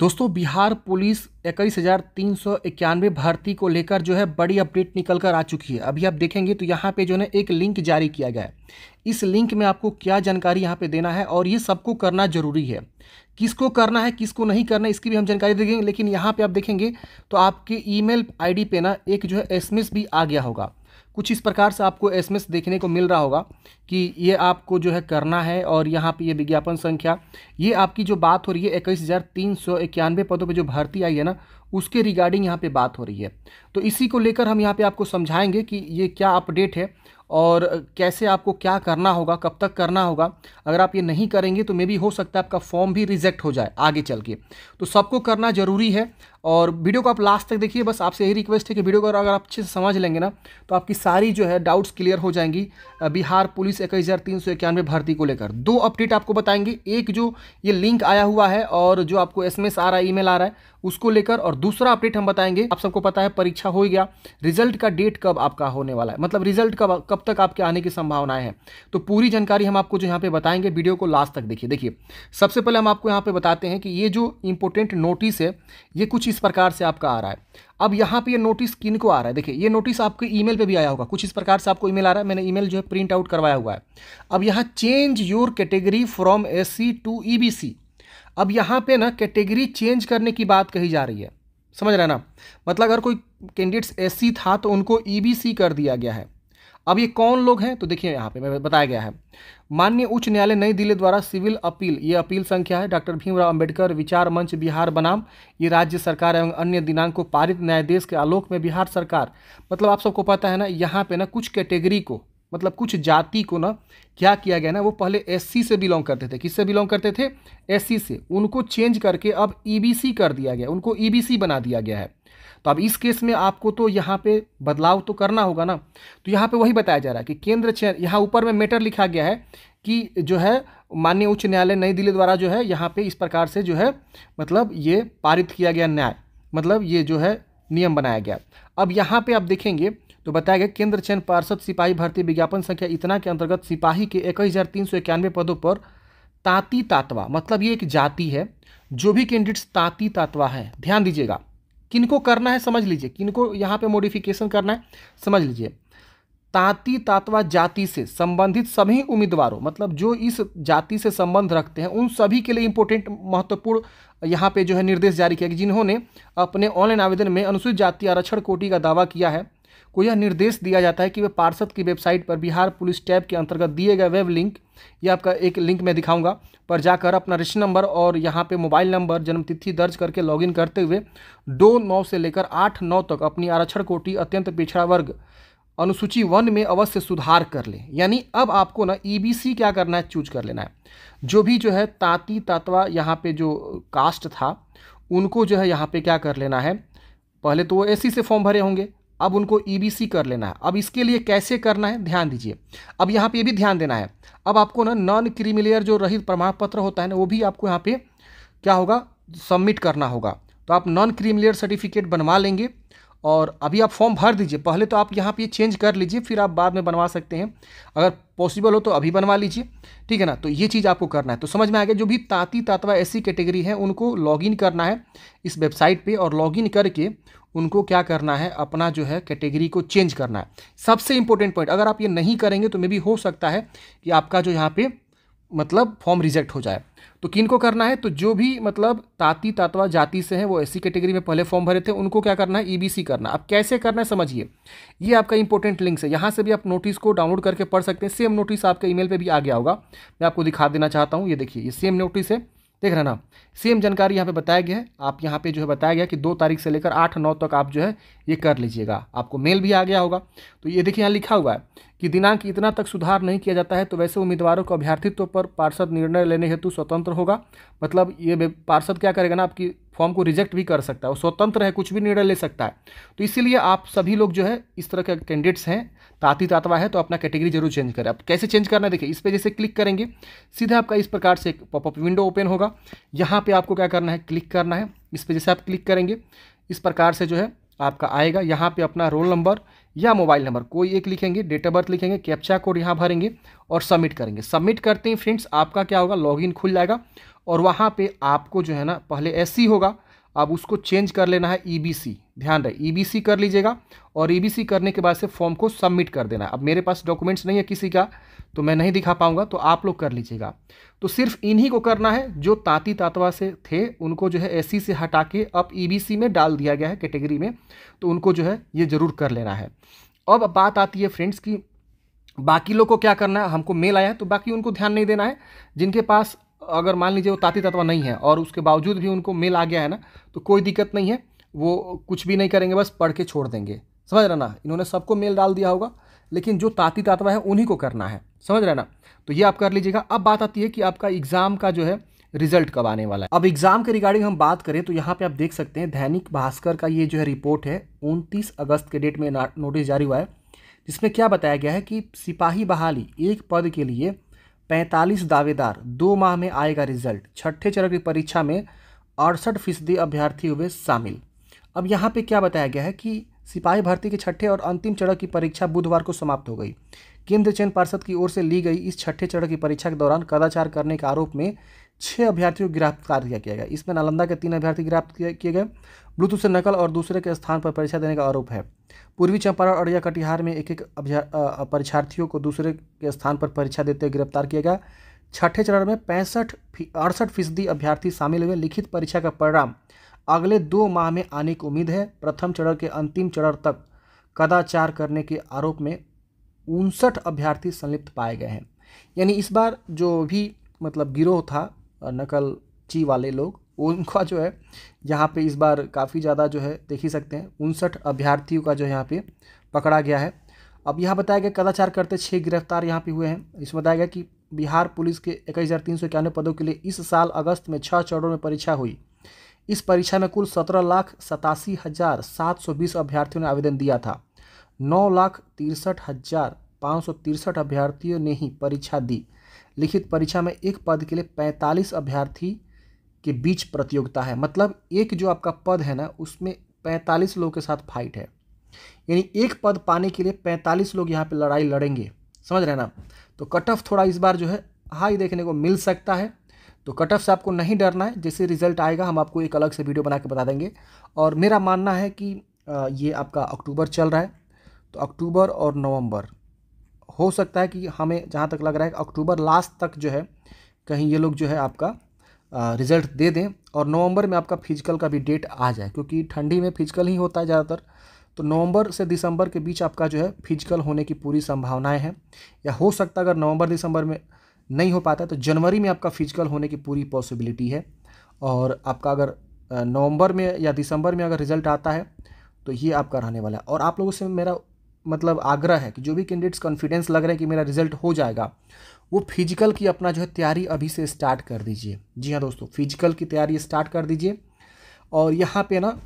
दोस्तों बिहार पुलिस इक्कीस हज़ार तीन सौ इक्यानवे भर्ती को लेकर जो है बड़ी अपडेट निकल कर आ चुकी है अभी आप देखेंगे तो यहाँ पे जो है एक लिंक जारी किया गया है इस लिंक में आपको क्या जानकारी यहाँ पे देना है और ये सबको करना जरूरी है किसको करना है किसको नहीं करना है इसकी भी हम जानकारी देंगे लेकिन यहाँ पर आप देखेंगे तो आपके ई मेल पे ना एक जो है एस भी आ गया होगा कुछ इस प्रकार से आपको एसएमएस देखने को मिल रहा होगा कि ये आपको जो है करना है और यहाँ पे ये विज्ञापन संख्या ये आपकी जो बात हो रही है इक्कीस हज़ार तीन सौ इक्यानवे पदों पे जो भर्ती आई है ना उसके रिगार्डिंग यहाँ पे बात हो रही है तो इसी को लेकर हम यहाँ पे आपको समझाएंगे कि ये क्या अपडेट है और कैसे आपको क्या करना होगा कब तक करना होगा अगर आप ये नहीं करेंगे तो मे भी हो सकता है आपका फॉर्म भी रिजेक्ट हो जाए आगे चल के तो सबको करना ज़रूरी है और वीडियो को आप लास्ट तक देखिए बस आपसे यही रिक्वेस्ट है कि वीडियो को अगर आप अच्छे से समझ लेंगे ना तो आपकी सारी जो है डाउट्स क्लियर हो जाएंगी बिहार पुलिस इक्कीस हज़ार तीन सौ इक्यानवे भर्ती को लेकर दो अपडेट आपको बताएंगे एक जो ये लिंक आया हुआ है और जो आपको एस आ रहा है ई आ रहा है उसको लेकर और दूसरा अपडेट हम बताएंगे आप सबको पता है परीक्षा हो गया रिजल्ट का डेट कब आपका होने वाला है मतलब रिजल्ट कब कब तक आपके आने की संभावनाएं हैं तो पूरी जानकारी हम आपको जो यहाँ पे बताएंगे वीडियो को लास्ट तक देखिए देखिए सबसे पहले हम आपको यहाँ पे बताते हैं कि ये जो इंपॉर्टेंट नोटिस है ये कुछ इस प्रकार से आपका आ रहा है अब यहाँ पे ये नोटिस किन को आ रहा है देखिए ये नोटिस आपके ईमेल पे भी आया होगा कुछ इस प्रकार से आपको ईमेल आ रहा है मैंने ईमेल जो है प्रिंट आउट करवाया हुआ है अब यहाँ change your category from S to E अब यहाँ पे ना कैटेगरी चेंज करने की बात कही जा रही है समझ रहे ना मतलब अगर कोई कैंडिडेट्स एस था तो उनको ई e कर दिया गया है अब ये कौन लोग हैं तो देखिए यहाँ पे बताया गया है माननीय उच्च न्यायालय नई दिल्ली द्वारा सिविल अपील ये अपील संख्या है डॉक्टर भीमराव अंबेडकर विचार मंच बिहार बनाम ये राज्य सरकार एवं अन्य दिनांक को पारित न्यायाधीश के आलोक में बिहार सरकार मतलब आप सबको पता है ना यहाँ पे ना कुछ कैटेगरी को मतलब कुछ जाति को ना क्या किया गया ना वो पहले एससी से बिलोंग करते थे किससे बिलोंग करते थे एससी से उनको चेंज करके अब ईबीसी e कर दिया गया उनको ईबीसी e बना दिया गया है तो अब इस केस में आपको तो यहाँ पे बदलाव तो करना होगा ना तो यहाँ पे वही बताया जा रहा है कि केंद्र चयन यहाँ ऊपर में मैटर लिखा गया है कि जो है माननीय उच्च न्यायालय नई दिल्ली द्वारा जो है यहाँ पे इस प्रकार से जो है मतलब ये पारित किया गया न्याय मतलब ये जो है नियम बनाया गया अब यहाँ पे आप देखेंगे तो बताया गया केंद्र चयन पार्षद सिपाही भर्ती विज्ञापन संख्या इतना के अंतर्गत सिपाही के इक्कीस हज़ार तीन सौ इक्यानवे पदों पर ताती तातवा मतलब ये एक जाति है जो भी कैंडिडेट्स ताती तातवा है ध्यान दीजिएगा किनको करना है समझ लीजिए किनको यहाँ पे मॉडिफिकेशन करना है समझ लीजिए ताती तातवा जाति से संबंधित सभी उम्मीदवारों मतलब जो इस जाति से संबंध रखते हैं उन सभी के लिए इम्पोर्टेंट महत्वपूर्ण यहाँ पे जो है निर्देश जारी किया कि जिन्होंने अपने ऑनलाइन आवेदन में अनुसूचित जाति आरक्षण कोटि का दावा किया है को यह निर्देश दिया जाता है कि वे पार्षद की वेबसाइट पर बिहार पुलिस टैब के अंतर्गत दिए गए वेब लिंक या आपका एक लिंक मैं दिखाऊंगा पर जाकर अपना रजिस्टर नंबर और यहाँ पे मोबाइल नंबर जन्मतिथि दर्ज करके लॉगिन करते हुए दो नौ से लेकर आठ नौ तक अपनी आरक्षण कोटि अत्यंत पिछड़ा वर्ग अनुसूची वन में अवश्य सुधार कर लें यानी अब आपको ना ईबीसी e क्या करना है चूज कर लेना है जो भी जो है ताती तातवा यहाँ पे जो कास्ट था उनको जो है यहाँ पे क्या कर लेना है पहले तो वो एसी से फॉर्म भरे होंगे अब उनको ईबीसी e कर लेना है अब इसके लिए कैसे करना है ध्यान दीजिए अब यहाँ पर ये भी ध्यान देना है अब आपको ना नॉन क्रीमिलेयर जो रहित प्रमाण पत्र होता है ना वो भी आपको यहाँ पर क्या होगा सबमिट करना होगा तो आप नॉन क्रीमिलेयर सर्टिफिकेट बनवा लेंगे और अभी आप फॉर्म भर दीजिए पहले तो आप यहाँ पे चेंज कर लीजिए फिर आप बाद में बनवा सकते हैं अगर पॉसिबल हो तो अभी बनवा लीजिए ठीक है ना तो ये चीज़ आपको करना है तो समझ में आ गया जो भी ताती तातवा ऐसी कैटेगरी है उनको लॉगिन करना है इस वेबसाइट पे और लॉगिन करके उनको क्या करना है अपना जो है कैटेगरी को चेंज करना है सबसे इंपॉर्टेंट पॉइंट अगर आप ये नहीं करेंगे तो मे भी हो सकता है कि आपका जो यहाँ पर मतलब फॉर्म रिजेक्ट हो जाए तो किन को करना है तो जो भी मतलब ताती तातवा जाति से हैं वो एस कैटेगरी में पहले फॉर्म भरे थे उनको क्या करना है ई e करना अब कैसे करना है समझिए ये आपका इंपॉर्टेंट लिंक है यहाँ से भी आप नोटिस को डाउनलोड करके पढ़ सकते हैं सेम नोटिस आपके ईमेल पे भी आ गया होगा मैं आपको दिखा देना चाहता हूँ ये देखिए ये सेम नोटिस है देख रहे ना सेम जानकारी यहाँ पे बताया गया है आप यहाँ पे जो है बताया गया कि दो तारीख से लेकर आठ नौ तक आप जो है ये कर लीजिएगा आपको मेल भी आ गया होगा तो ये देखिए यहाँ लिखा हुआ है कि दिनांक इतना तक सुधार नहीं किया जाता है तो वैसे उम्मीदवारों को अभ्यर्थित्व पर पार्षद निर्णय लेने हेतु स्वतंत्र होगा मतलब ये पार्षद क्या करेगा ना आपकी फॉर्म को रिजेक्ट भी कर सकता है वो स्वतंत्र है कुछ भी निर्णय ले सकता है तो इसीलिए आप सभी लोग जो है इस तरह के कैंडिडेट्स हैं ताती तातवा है तो अपना कैटेगरी जरूर चेंज करें आप कैसे चेंज करना है देखिए इस पर जैसे क्लिक करेंगे सीधे आपका इस प्रकार से एक पॉपअप विंडो ओपन होगा यहाँ पर आपको क्या करना है क्लिक करना है इस पर जैसे आप क्लिक करेंगे इस प्रकार से जो है आपका आएगा यहाँ पे अपना रोल नंबर या मोबाइल नंबर कोई एक लिखेंगे डेट ऑफ बर्थ लिखेंगे कैप्चा कोड यहाँ भरेंगे और सबमिट करेंगे सबमिट करते ही फ्रेंड्स आपका क्या होगा लॉगिन खुल जाएगा और वहाँ पे आपको जो है ना पहले एस होगा अब उसको चेंज कर लेना है ई e ध्यान रहे ई e कर लीजिएगा और ई e करने के बाद से फॉर्म को सबमिट कर देना अब मेरे पास डॉक्यूमेंट्स नहीं है किसी का तो मैं नहीं दिखा पाऊंगा तो आप लोग कर लीजिएगा तो सिर्फ इन्हीं को करना है जो ताती तातवा से थे उनको जो है एस से हटा के अब ई में डाल दिया गया है कैटेगरी में तो उनको जो है ये ज़रूर कर लेना है अब बात आती है फ्रेंड्स की बाकी लोग को क्या करना है हमको मेल आया है तो बाकी उनको ध्यान नहीं देना है जिनके पास अगर मान लीजिए वो ताती तत्वा नहीं है और उसके बावजूद भी उनको मेल आ गया है ना तो कोई दिक्कत नहीं है वो कुछ भी नहीं करेंगे बस पढ़ के छोड़ देंगे समझ रहे ना इन्होंने सबको मेल डाल दिया होगा लेकिन जो ताती तत्वा है उन्हीं को करना है समझ रहे ना तो ये आप कर लीजिएगा अब बात आती है कि आपका एग्ज़ाम का जो है रिजल्ट कब आने वाला है अब एग्ज़ाम के रिगार्डिंग हम बात करें तो यहाँ पे आप देख सकते हैं दैनिक भास्कर का ये जो है रिपोर्ट है उनतीस अगस्त के डेट में नोटिस जारी हुआ है जिसमें क्या बताया गया है कि सिपाही बहाली एक पद के लिए पैंतालीस दावेदार दो माह में आएगा रिजल्ट छठे चरण की परीक्षा में अड़सठ फीसदी अभ्यर्थी हुए शामिल अब यहाँ पे क्या बताया गया है कि सिपाही भर्ती के छठे और अंतिम चरण की परीक्षा बुधवार को समाप्त हो गई केंद्र चयन पार्षद की ओर से ली गई इस छठे चरण की परीक्षा के दौरान कदाचार करने के आरोप में छः अभ्यर्थियों को गिरफ्तार किया गया इसमें नालंदा के तीन अभ्यर्थी गिरफ्तार किए गए ब्लूटूथ से नकल और दूसरे के स्थान पर परीक्षा देने का आरोप है पूर्वी चंपारण अररिया कटिहार में एक एक परीक्षार्थियों को दूसरे के स्थान पर परीक्षा देते हुए गिरफ्तार किया गया छठे चरण में पैंसठ अड़सठ फीसदी अभ्यर्थी शामिल हुए लिखित परीक्षा का परिणाम अगले दो माह में आने की उम्मीद है प्रथम चरण के अंतिम चरण तक कदाचार करने के आरोप में उनसठ अभ्यर्थी संलिप्त पाए गए हैं यानी इस बार जो भी मतलब गिरोह था नकल ची वाले लोग उनका जो है यहाँ पे इस बार काफ़ी ज़्यादा जो है देख ही सकते हैं उनसठ अभ्यर्थियों का जो है यहाँ पे पकड़ा गया है अब यहाँ बताया गया कदाचार करते छः गिरफ्तार यहाँ पे हुए हैं इसमें बताया गया कि बिहार पुलिस के इक्कीस हज़ार तीन सौ इक्यानवे पदों के लिए इस साल अगस्त में छः चरणों में परीक्षा हुई इस परीक्षा में कुल सत्रह लाख सतासी हज़ार सात सौ बीस अभ्यर्थियों ने आवेदन दिया था नौ लाख तिरसठ हज़ार पाँच सौ तिरसठ अभ्यर्थियों ने ही परीक्षा दी लिखित परीक्षा में एक पद के लिए पैंतालीस अभ्यर्थी के बीच प्रतियोगिता है मतलब एक जो आपका पद है ना उसमें पैंतालीस लोगों के साथ फाइट है यानी एक पद पाने के लिए पैंतालीस लोग यहाँ पे लड़ाई लड़ेंगे समझ रहे ना तो कट ऑफ थोड़ा इस बार जो है हाई देखने को मिल सकता है तो कट ऑफ से आपको नहीं डरना है जैसे रिजल्ट आएगा हम आपको एक अलग से वीडियो बना के बता देंगे और मेरा मानना है कि ये आपका अक्टूबर चल रहा है तो अक्टूबर और नवंबर हो सकता है कि हमें जहाँ तक लग रहा है अक्टूबर लास्ट तक जो है कहीं ये लोग जो है आपका रिज़ल्ट दे दें और नवंबर में आपका फिजिकल का भी डेट आ जाए क्योंकि ठंडी में फिजिकल ही होता है ज़्यादातर तो नवंबर से दिसंबर के बीच आपका जो है फिजिकल होने की पूरी संभावनाएं हैं या हो सकता अगर नवंबर दिसंबर में नहीं हो पाता तो जनवरी में आपका फिजिकल होने की पूरी पॉसिबिलिटी है और आपका अगर नवंबर में या दिसंबर में अगर रिज़ल्ट आता है तो ये आपका रहने वाला है और आप लोगों से मेरा मतलब आग्रह है कि जो भी कैंडिडेट्स कॉन्फिडेंस लग रहा है कि मेरा रिजल्ट हो जाएगा वो फिजिकल की अपना जो है तैयारी अभी से स्टार्ट कर दीजिए जी हाँ दोस्तों फिजिकल की तैयारी स्टार्ट कर दीजिए और यहाँ पे ना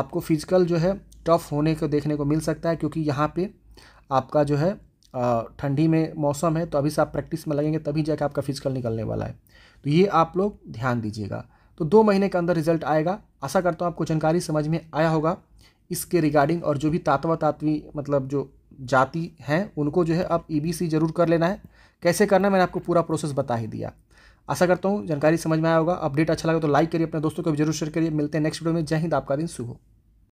आपको फिजिकल जो है टफ होने को देखने को मिल सकता है क्योंकि यहाँ पे आपका जो है ठंडी में मौसम है तो अभी से आप प्रैक्टिस में लगेंगे तभी जाकर आपका फिजिकल निकलने वाला है तो ये आप लोग ध्यान दीजिएगा तो दो महीने के अंदर रिजल्ट आएगा आशा करता हूँ आपको जानकारी समझ में आया होगा इसके रिगार्डिंग और जो भी तातवा तातवी मतलब जो जाति हैं उनको जो है आप ई e ज़रूर कर लेना है कैसे करना है मैंने आपको पूरा प्रोसेस बता ही दिया आशा करता हूँ जानकारी समझ में आया होगा अपडेट अच्छा लगा तो लाइक करिए अपने दोस्तों को भी जरूर शेयर करिए मिलते हैं नेक्स्ट वीडियो में जय हिंद आपका दिन शुभ हो